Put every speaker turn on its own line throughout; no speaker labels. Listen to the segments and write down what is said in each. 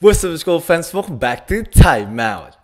What's up school fans, welcome back to Timeout.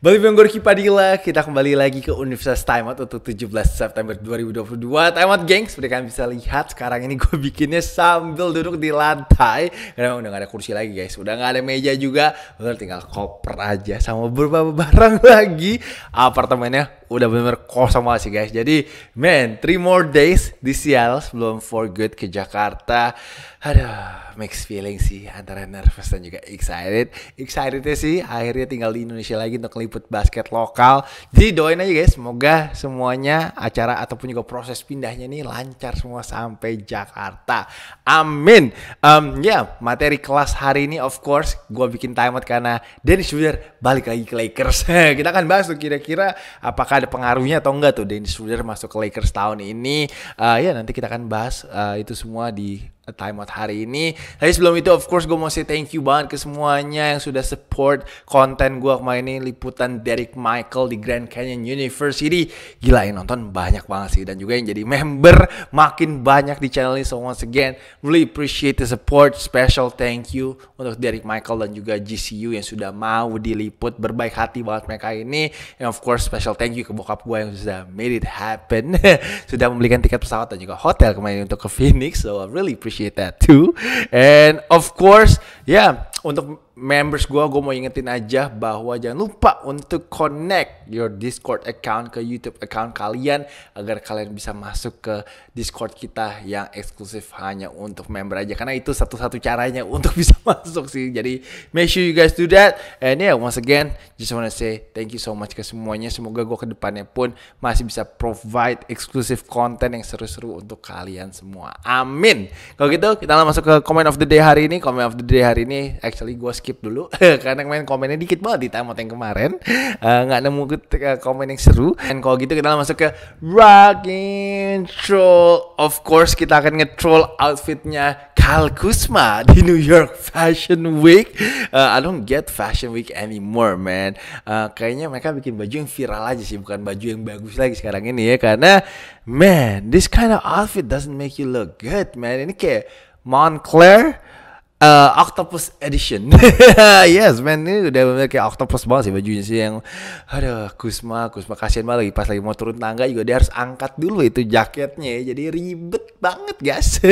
Balik dengan Gorky Padilla, kita kembali lagi ke Universitas Timeout untuk 17 September 2022 Timeout geng, seperti kalian bisa lihat sekarang ini gue bikinnya sambil duduk di lantai Karena udah gak ada kursi lagi guys, udah gak ada meja juga Udah tinggal koper aja sama beberapa barang lagi Apartemennya udah benar-benar kosong banget sih guys. Jadi man, three more days di Sial sebelum for good ke Jakarta. Aduh, mixed feeling sih antara nervous dan juga excited. excited sih akhirnya tinggal di Indonesia lagi untuk liput basket lokal. Jadi doain aja guys, semoga semuanya acara ataupun juga proses pindahnya ini lancar semua sampai Jakarta. Amin. Um, ya, yeah, materi kelas hari ini of course gue bikin timeout karena Dennis Schroeder balik lagi ke Lakers. Kita akan bahas tuh kira-kira apakah ada pengaruhnya atau enggak tuh Dennis Schroeder masuk ke Lakers tahun ini. Uh, ya nanti kita akan bahas uh, itu semua di time out hari ini. Tapi sebelum itu of course gue mau say thank you banget ke semuanya yang sudah support konten gue kemarin ini liputan Derek Michael di Grand Canyon University. Gila yang nonton banyak banget sih dan juga yang jadi member makin banyak di channel ini. So once again really appreciate the support. Special thank you untuk Derek Michael dan juga GCU yang sudah mau diliput berbaik hati banget mereka ini. And of course special thank you ke bokap gue yang sudah made it happen. sudah membelikan tiket pesawat dan juga hotel kemarin untuk ke Phoenix. So I really appreciate appreciate that too. And of course, yeah, untuk members gue, gue mau ingetin aja bahwa jangan lupa untuk connect your Discord account ke YouTube account kalian agar kalian bisa masuk ke Discord kita yang eksklusif hanya untuk member aja karena itu satu-satu caranya untuk bisa masuk sih. Jadi make sure you guys do that. And yeah, once again, just wanna say thank you so much ke semuanya. Semoga gue kedepannya pun masih bisa provide eksklusif konten yang seru-seru untuk kalian semua. Amin. Kalau gitu kita langsung masuk ke comment of the day hari ini. Comment of the day hari ini actually gue skip skip dulu karena main komennya dikit banget di tamat yang kemarin eh, nggak uh, nemu komen yang seru dan kalau gitu kita masuk ke rocking troll of course kita akan nge-troll outfitnya Kal Kusma di New York Fashion Week uh, I don't get Fashion Week anymore man uh, kayaknya mereka bikin baju yang viral aja sih bukan baju yang bagus lagi sekarang ini ya karena man this kind of outfit doesn't make you look good man ini kayak Montclair uh, octopus edition. yes, man ini udah bener kayak octopus banget sih bajunya sih yang aduh Kusma, Kusma kasihan banget lagi pas lagi mau turun tangga juga dia harus angkat dulu itu jaketnya. ya. Jadi ribet banget, guys.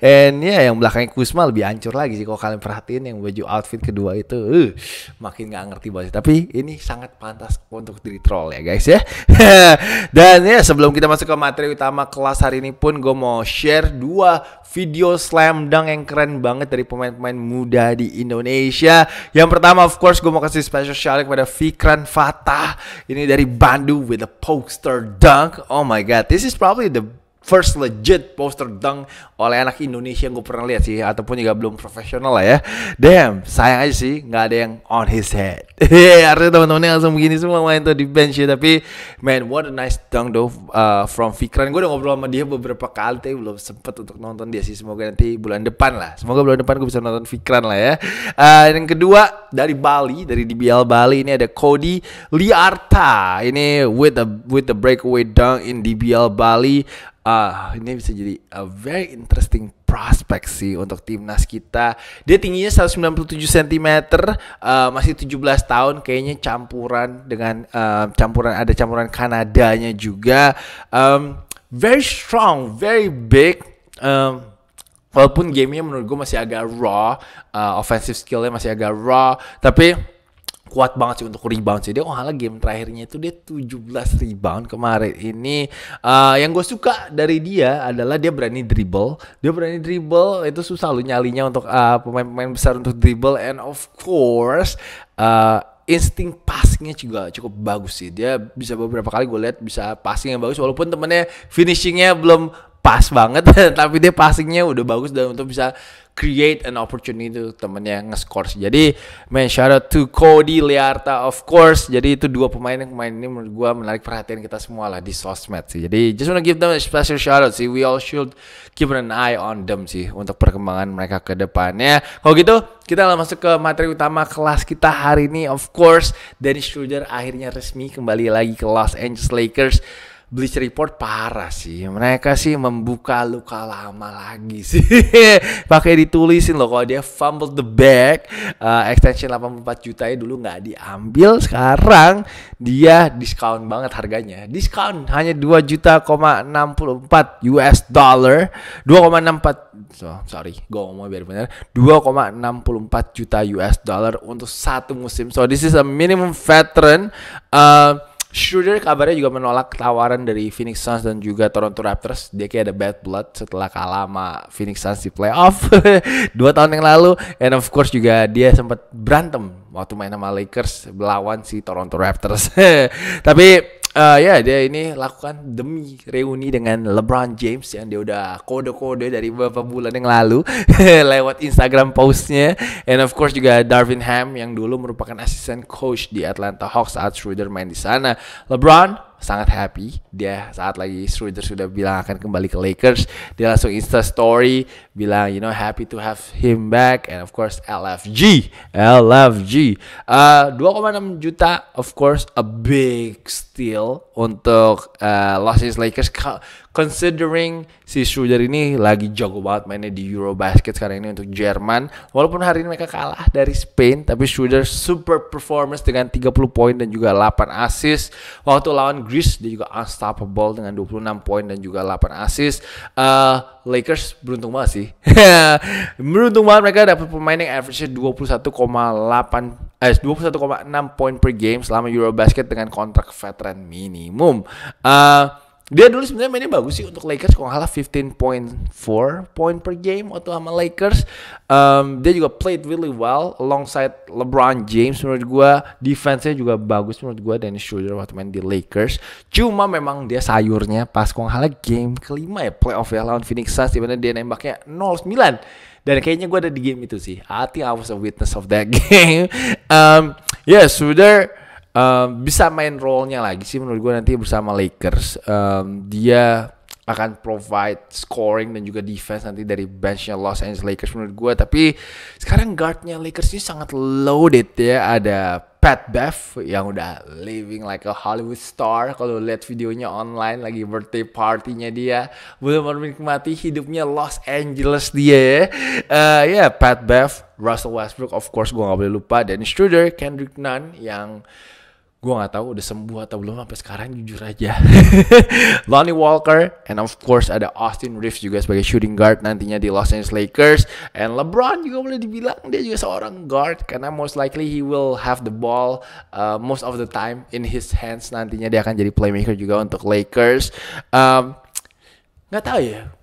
And ya yeah, yang belakangnya Kusma lebih hancur lagi sih kalau kalian perhatiin yang baju outfit kedua itu uh, makin nggak ngerti banget. Tapi ini sangat pantas untuk di troll ya, guys ya. Dan ya yeah, sebelum kita masuk ke materi utama kelas hari ini pun gue mau share dua video slam dunk yang keren banget banget dari pemain-pemain muda di Indonesia. Yang pertama of course gue mau kasih special shout out kepada Fikran Fatah. Ini dari Bandung with a poster dunk. Oh my god, this is probably the first legit poster dunk oleh anak Indonesia yang gue pernah lihat sih ataupun juga belum profesional lah ya damn sayang aja sih nggak ada yang on his head iya, Artinya teman-temannya langsung begini semua main tuh di bench ya tapi man what a nice dunk though uh, from Vikran. gue udah ngobrol sama dia beberapa kali tapi belum sempet untuk nonton dia sih semoga nanti bulan depan lah semoga bulan depan gue bisa nonton Vikran lah ya uh, yang kedua dari Bali dari DBL Bali ini ada Cody Liarta ini with a with the breakaway dunk in DBL Bali uh, ini bisa jadi a very interesting prospect sih untuk timnas kita. Dia tingginya 197 cm, uh, masih 17 tahun, kayaknya campuran dengan uh, campuran ada campuran Kanadanya juga. Um, very strong, very big. Um, walaupun gamenya menurut gue masih agak raw, uh, offensive skillnya masih agak raw, tapi kuat banget sih untuk rebound sih dia oh halah game terakhirnya itu dia 17 rebound kemarin ini uh, yang gue suka dari dia adalah dia berani dribble dia berani dribble itu susah lu nyalinya untuk eh, pemain-pemain uh, besar untuk dribble and of course uh, insting passingnya juga cukup bagus sih dia bisa beberapa kali gue lihat bisa passing yang bagus walaupun temennya finishingnya belum pas banget tapi dia passingnya udah bagus dan untuk bisa create an opportunity itu temennya nge-score. Jadi main shout out to Cody Learta of course. Jadi itu dua pemain yang pemain ini menurut gua menarik perhatian kita semua lah di sosmed sih. Jadi just wanna give them a special shout out sih. We all should keep an eye on them sih untuk perkembangan mereka ke depannya. Kalau gitu kita lah masuk ke materi utama kelas kita hari ini. Of course, Dennis Schroeder akhirnya resmi kembali lagi ke Los Angeles Lakers Bleach Report parah sih. Mereka sih membuka luka lama lagi sih. Pakai ditulisin loh kalau dia fumble the bag, uh, extension 84 juta ya dulu nggak diambil, sekarang dia discount banget harganya. Discount hanya 2 juta 64 US dollar, 2,64 so, sorry, gue ngomong biar benar. 2,64 juta US dollar untuk satu musim. So this is a minimum veteran uh, Schroeder kabarnya juga menolak tawaran dari Phoenix Suns dan juga Toronto Raptors. Dia kayak ada bad blood setelah kalah sama Phoenix Suns di playoff dua tahun yang lalu. And of course juga dia sempat berantem waktu main sama Lakers melawan si Toronto Raptors. Tapi uh, ya yeah, dia ini lakukan demi reuni dengan LeBron James yang dia udah kode-kode dari beberapa bulan yang lalu lewat Instagram postnya and of course juga Darvin Ham yang dulu merupakan asisten coach di Atlanta Hawks saat Schroeder main di sana LeBron sangat happy dia saat lagi Schroeder sudah bilang akan kembali ke Lakers dia langsung insta story bilang you know happy to have him back and of course LFG LFG uh, 2,6 juta of course a big steal untuk uh, Los Angeles Lakers considering si shooter ini lagi jago banget mainnya di Eurobasket sekarang ini untuk Jerman. Walaupun hari ini mereka kalah dari Spain, tapi shooter super performance dengan 30 poin dan juga 8 assist. Waktu lawan Greece dia juga unstoppable dengan 26 poin dan juga 8 assist. Uh, Lakers beruntung banget sih. beruntung banget mereka dapat pemain yang average 21,8 eh 21,6 poin per game selama Eurobasket dengan kontrak veteran minimum. Uh, dia dulu sebenarnya mainnya bagus sih untuk Lakers kalau salah 15.4 point per game waktu sama Lakers. Um, dia juga played really well alongside LeBron James menurut gue Defense-nya juga bagus menurut gue. Dennis Schroeder waktu main di Lakers. Cuma memang dia sayurnya pas kalau salah game kelima ya playoff ya lawan Phoenix Suns dimana dia nembaknya 0-9 dan kayaknya gue ada di game itu sih. I think I was a witness of that game. Um, yeah, Schroeder um, bisa main role-nya lagi sih menurut gue nanti bersama Lakers. Um, dia akan provide scoring dan juga defense nanti dari benchnya Los Angeles Lakers menurut gue. Tapi sekarang guardnya Lakers ini sangat loaded ya. Ada Pat Bev yang udah living like a Hollywood star. Kalau lihat videonya online lagi birthday partinya dia, belum menikmati hidupnya Los Angeles dia ya. Uh, ya yeah, Pat Bev, Russell Westbrook of course gue gak boleh lupa dan Schroeder, Kendrick Nunn yang gue gak tau udah sembuh atau belum sampai sekarang jujur aja Lonnie Walker and of course ada Austin Reeves juga sebagai shooting guard nantinya di Los Angeles Lakers and LeBron juga boleh dibilang dia juga seorang guard karena most likely he will have the ball uh, most of the time in his hands nantinya dia akan jadi playmaker juga untuk Lakers um, nggak um, tahu ya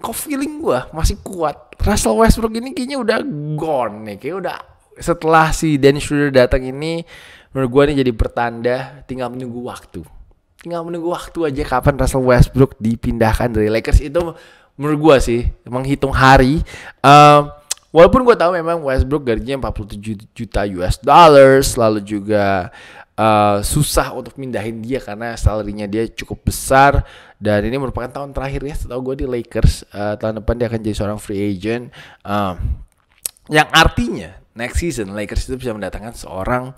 kok feeling gue masih kuat Russell Westbrook ini kayaknya udah gone nih kayak udah setelah si Dennis Schroeder datang ini menurut gue ini jadi pertanda tinggal menunggu waktu. Tinggal menunggu waktu aja kapan Russell Westbrook dipindahkan dari Lakers itu menurut gue sih menghitung hari. Um, walaupun gue tahu memang Westbrook gajinya 47 juta US dollars, lalu juga uh, susah untuk mindahin dia karena salarinya dia cukup besar dan ini merupakan tahun terakhir ya setahu gue di Lakers. Uh, tahun depan dia akan jadi seorang free agent. Um, yang artinya next season Lakers itu bisa mendatangkan seorang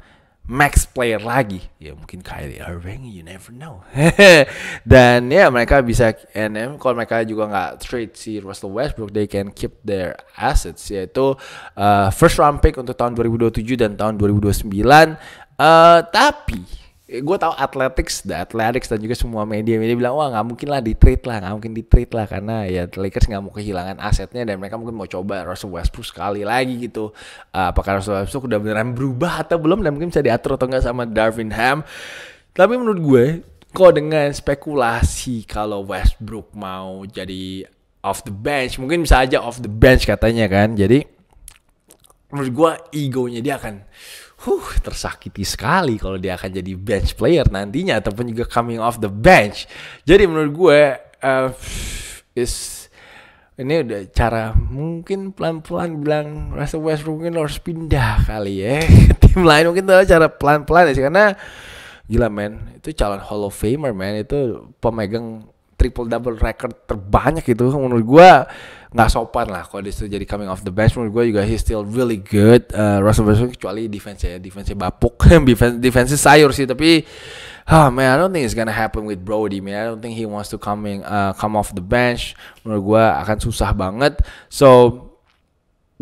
max player lagi ya mungkin Kyrie Irving you never know dan ya yeah, mereka bisa NM kalau mereka juga nggak trade si Russell Westbrook they can keep their assets yaitu uh, first round pick untuk tahun 2027 dan tahun 2029 uh, tapi gue tahu athletics, the athletics dan juga semua media-media bilang wah nggak mungkin lah di trade lah, nggak mungkin di trade lah karena ya Lakers nggak mau kehilangan asetnya dan mereka mungkin mau coba Russell Westbrook sekali lagi gitu. Uh, apakah Russell Westbrook udah beneran berubah atau belum dan mungkin bisa diatur atau enggak sama Darvin Ham. Tapi menurut gue kok dengan spekulasi kalau Westbrook mau jadi off the bench, mungkin bisa aja off the bench katanya kan. Jadi menurut gue egonya dia akan huh, tersakiti sekali kalau dia akan jadi bench player nantinya ataupun juga coming off the bench. Jadi menurut gue uh, is ini udah cara mungkin pelan-pelan bilang Russell Westbrook mungkin harus pindah kali ya tim lain mungkin itu cara pelan-pelan ya sih karena gila men itu calon Hall of Famer men itu pemegang triple double record terbanyak itu menurut gue nggak sopan lah kalau dia jadi coming off the bench menurut gue juga he's still really good uh, Russell Westbrook kecuali defense ya defense bapuk defense defense sayur sih tapi ah man I don't think it's gonna happen with Brody man I don't think he wants to coming uh, come off the bench menurut gue akan susah banget so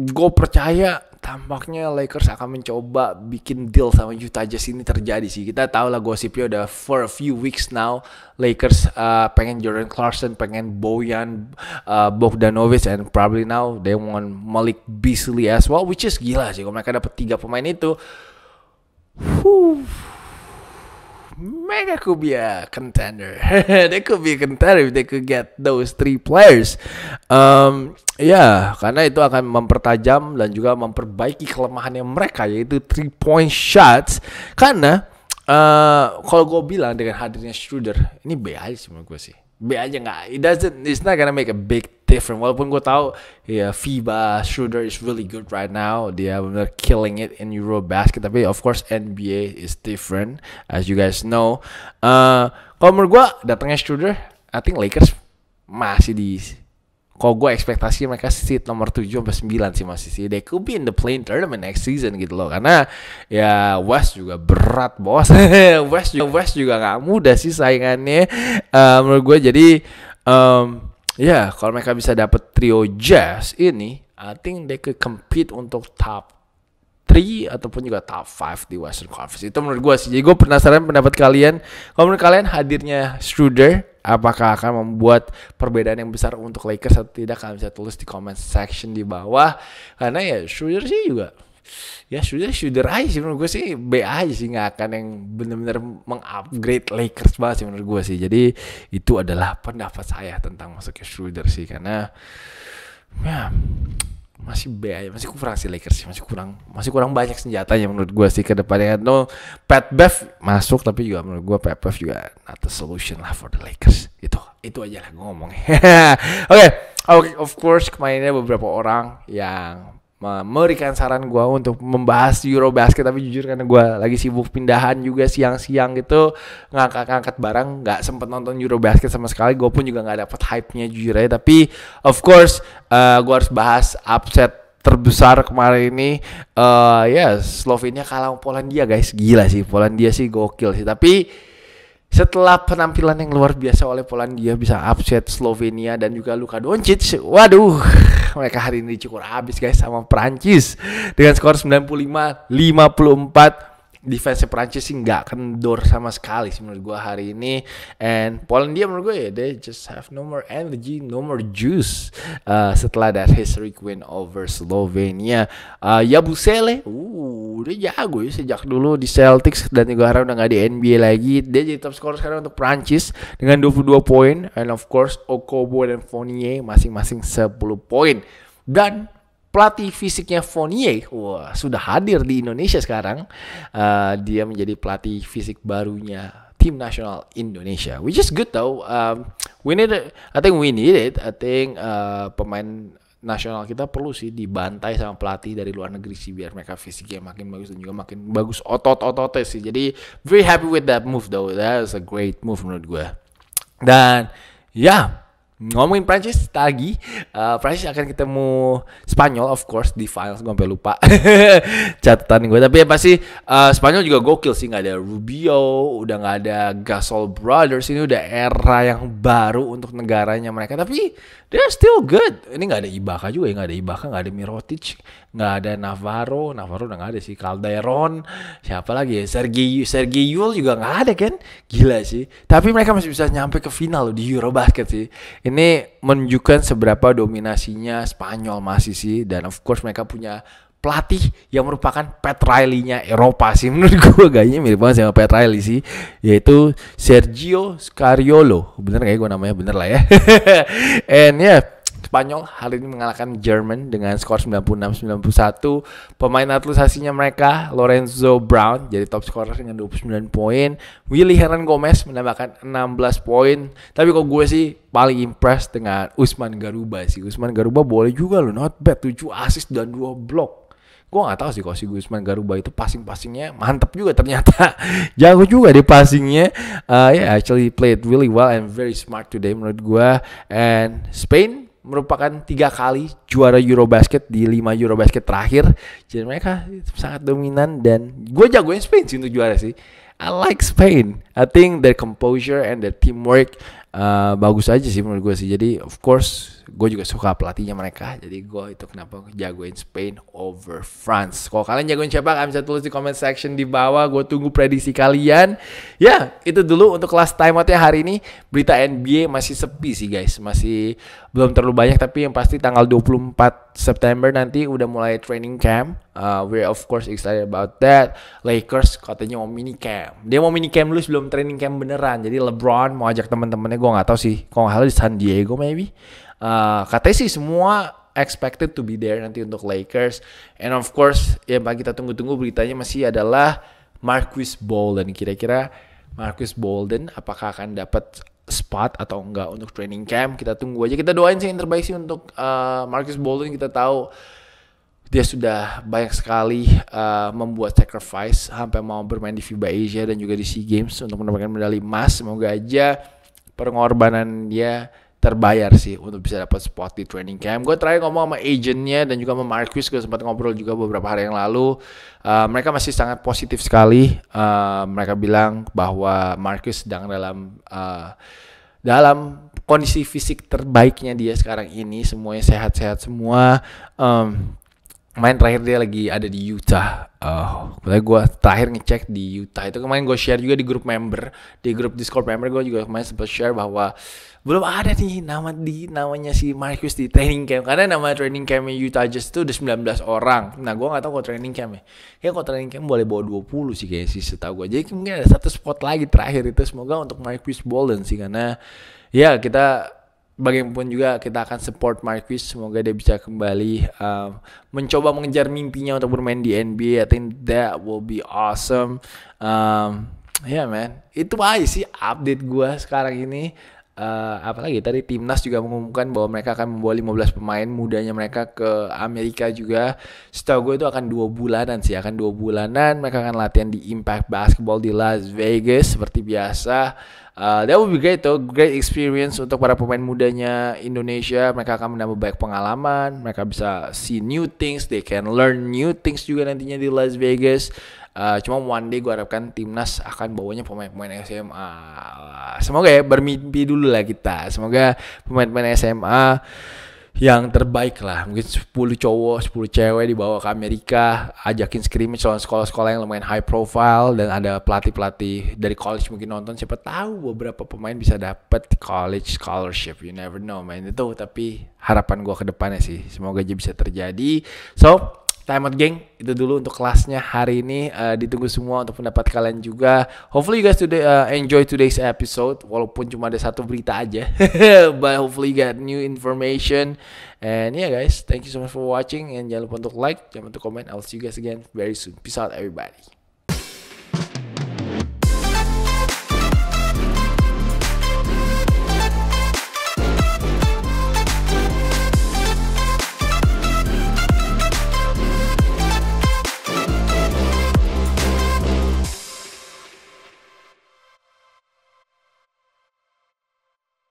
gue percaya tampaknya Lakers akan mencoba bikin deal sama Utah Jazz ini terjadi sih. Kita tahu lah gosipnya udah for a few weeks now Lakers uh, pengen Jordan Clarkson, pengen Boyan uh, Bogdanovic and probably now they want Malik Beasley as well which is gila sih kalau mereka dapat tiga pemain itu. Whew Mega could be a contender. they could be a contender if they could get those three players. Um, ya, yeah, karena itu akan mempertajam dan juga memperbaiki kelemahan yang mereka yaitu three point shots. Karena uh, kalau gue bilang dengan hadirnya Schroeder, ini B aja sih menurut gue sih. B aja nggak. It doesn't. It's not gonna make a big different. Walaupun gue tahu ya FIBA shooter is really good right now. Dia benar killing it in Eurobasket. Tapi of course NBA is different as you guys know. Uh, kalau menurut gue datangnya shooter, I think Lakers masih di kalau gue ekspektasi mereka seat nomor 7 sampai 9 sih masih sih. They could be in the playing tournament next season gitu loh. Karena ya West juga berat bos. West West juga nggak mudah sih saingannya. Uh, menurut gue jadi um, Ya, yeah, kalau mereka bisa dapat trio jazz ini, I think they could compete untuk top 3 ataupun juga top 5 di Western Conference. Itu menurut gue sih. Jadi gue penasaran pendapat kalian. Kalau menurut kalian hadirnya Schroeder apakah akan membuat perbedaan yang besar untuk Lakers atau tidak kalian bisa tulis di comment section di bawah karena ya Schroeder sih juga ya sudah shooter aja sih menurut gue sih B aja sih nggak akan yang benar-benar mengupgrade Lakers banget sih menurut gue sih jadi itu adalah pendapat saya tentang masuknya shooter sih karena ya masih B aja masih kurang sih Lakers sih masih kurang masih kurang banyak senjatanya menurut gue sih ke depannya ya, no Pat Bev masuk tapi juga menurut gue Pat Bev juga not the solution lah for the Lakers itu itu aja lah ngomong oke okay. okay, of course kemarinnya beberapa orang yang memberikan saran gue untuk membahas Eurobasket tapi jujur karena gue lagi sibuk pindahan juga siang-siang gitu ngangkat-ngangkat barang nggak sempet nonton Eurobasket sama sekali gue pun juga nggak dapet hype-nya jujur aja tapi of course uh, eh, gue harus bahas upset terbesar kemarin ini uh, ya yes, Slovenia kalah Polandia guys gila sih Polandia sih gokil sih tapi setelah penampilan yang luar biasa oleh Polandia bisa upset Slovenia dan juga Luka Doncic. Waduh, mereka hari ini cukur habis guys sama Prancis dengan skor 95 54 defense Prancis sih nggak kendor sama sekali sih menurut gue hari ini and Polandia menurut gue ya yeah, they just have no more energy no more juice uh, setelah that historic win over Slovenia uh, ya Busele uh, dia jago ya sejak dulu di Celtics dan juga harap udah nggak di NBA lagi dia jadi top scorer sekarang untuk Prancis dengan 22 poin and of course Okobo dan Fournier masing-masing 10 poin dan pelatih fisiknya Fournier, wah sudah hadir di Indonesia sekarang. Uh, dia menjadi pelatih fisik barunya tim nasional Indonesia, which is good though. Um, we need, I think we need it. I think uh, pemain nasional kita perlu sih dibantai sama pelatih dari luar negeri sih biar mereka fisiknya makin bagus dan juga makin bagus otot-ototnya sih. Jadi very happy with that move though. That is a great move menurut gue. Dan ya, yeah, ngomongin Prancis lagi uh, Prancis akan ketemu Spanyol of course di finals gue sampai lupa catatan gue tapi ya pasti uh, eh, Spanyol juga gokil sih nggak ada Rubio udah nggak ada Gasol Brothers ini udah era yang baru untuk negaranya mereka tapi they're still good ini nggak ada Ibaka juga ya nggak ada Ibaka nggak ada Mirotic nggak ada Navarro Navarro udah nggak ada sih Calderon siapa lagi ya Sergi Sergi Yul juga nggak ada kan gila sih tapi mereka masih bisa nyampe ke final loh, di Eurobasket sih ini menunjukkan seberapa dominasinya Spanyol masih sih dan of course mereka punya pelatih yang merupakan Pat Riley-nya Eropa sih menurut gue gayanya mirip banget sama Pat Riley sih yaitu Sergio Scariolo bener gak ya gue namanya bener lah ya and yeah Spanyol hari ini mengalahkan Jerman dengan skor 96-91. Pemain naturalisasinya mereka Lorenzo Brown jadi top scorer dengan 29 poin. Willy Hernan Gomez menambahkan 16 poin. Tapi kok gue sih paling impress dengan Usman Garuba sih. Usman Garuba boleh juga loh, not bad 7 asis dan 2 blok. Gue gak tau sih kalau si Usman Garuba itu passing-passingnya mantep juga ternyata. Jago juga di passingnya. Uh, yeah, actually played really well and very smart today menurut gue. And Spain merupakan tiga kali juara Eurobasket di lima Eurobasket terakhir. Jadi mereka sangat dominan dan gue jagoin Spain sih untuk juara sih. I like Spain. I think their composure and their teamwork uh, bagus aja sih menurut gue sih. Jadi of course gue juga suka pelatihnya mereka jadi gue itu kenapa jagoin Spain over France kalau kalian jagoin siapa kalian bisa tulis di comment section di bawah gue tunggu prediksi kalian ya itu dulu untuk last time ya hari ini berita NBA masih sepi sih guys masih belum terlalu banyak tapi yang pasti tanggal 24 September nanti udah mulai training camp uh, we're of course excited about that Lakers katanya mau mini camp dia mau mini camp dulu sebelum training camp beneran jadi LeBron mau ajak teman-temannya gue nggak tahu sih kalau nggak di San Diego maybe uh, katanya sih semua expected to be there nanti untuk Lakers. And of course, yang kita tunggu-tunggu beritanya masih adalah Marquis Bolden. Kira-kira Marquis Bolden apakah akan dapat spot atau enggak untuk training camp kita tunggu aja kita doain sih yang terbaik sih untuk uh, Marcus Bolden kita tahu dia sudah banyak sekali uh, membuat sacrifice sampai mau bermain di FIBA Asia dan juga di SEA Games untuk mendapatkan medali emas semoga aja pengorbanan dia terbayar sih untuk bisa dapat spot di training camp. Gue terakhir ngomong sama agentnya dan juga sama Marcus, gue sempat ngobrol juga beberapa hari yang lalu. Uh, mereka masih sangat positif sekali. Uh, mereka bilang bahwa Marcus sedang dalam uh, dalam kondisi fisik terbaiknya dia sekarang ini. Semuanya sehat-sehat semua. Um, main terakhir dia lagi ada di Utah. Uh, gue terakhir ngecek di Utah itu kemarin gue share juga di grup member, di grup Discord member gue juga kemarin sempat share bahwa belum ada nih nama di namanya si Marcus di training camp karena nama training campnya Utah Jazz itu udah 19 orang nah gue gak tahu kalau training campnya. ya kalau training camp boleh bawa 20 sih kayaknya sih setahu gue jadi mungkin ada satu spot lagi terakhir itu semoga untuk Marcus Bolden sih karena ya kita bagaimanapun juga kita akan support Marcus. semoga dia bisa kembali uh, mencoba mengejar mimpinya untuk bermain di NBA I think that will be awesome um, ya yeah, man itu aja sih update gue sekarang ini uh, apalagi tadi timnas juga mengumumkan bahwa mereka akan membawa 15 pemain mudanya mereka ke Amerika juga. Setahu gue itu akan dua bulanan sih, akan dua bulanan mereka akan latihan di Impact Basketball di Las Vegas seperti biasa uh, that would be great though, great experience untuk para pemain mudanya Indonesia. Mereka akan menambah banyak pengalaman, mereka bisa see new things, they can learn new things juga nantinya di Las Vegas. Uh, cuma one day gue harapkan timnas akan bawanya pemain-pemain SMA. Semoga ya bermimpi dulu lah kita. Semoga pemain-pemain SMA yang terbaik lah mungkin 10 cowok 10 cewek dibawa ke Amerika ajakin scrimmage lawan sekolah-sekolah yang lumayan high profile dan ada pelatih-pelatih dari college mungkin nonton siapa tahu beberapa pemain bisa dapat college scholarship you never know main itu tapi harapan gua ke depannya sih semoga aja bisa terjadi so time out geng itu dulu untuk kelasnya hari ini uh, ditunggu semua untuk pendapat kalian juga hopefully you guys today uh, enjoy today's episode walaupun cuma ada satu berita aja but hopefully you got new information and yeah guys thank you so much for watching and jangan lupa untuk like jangan lupa untuk comment I'll see you guys again very soon peace out everybody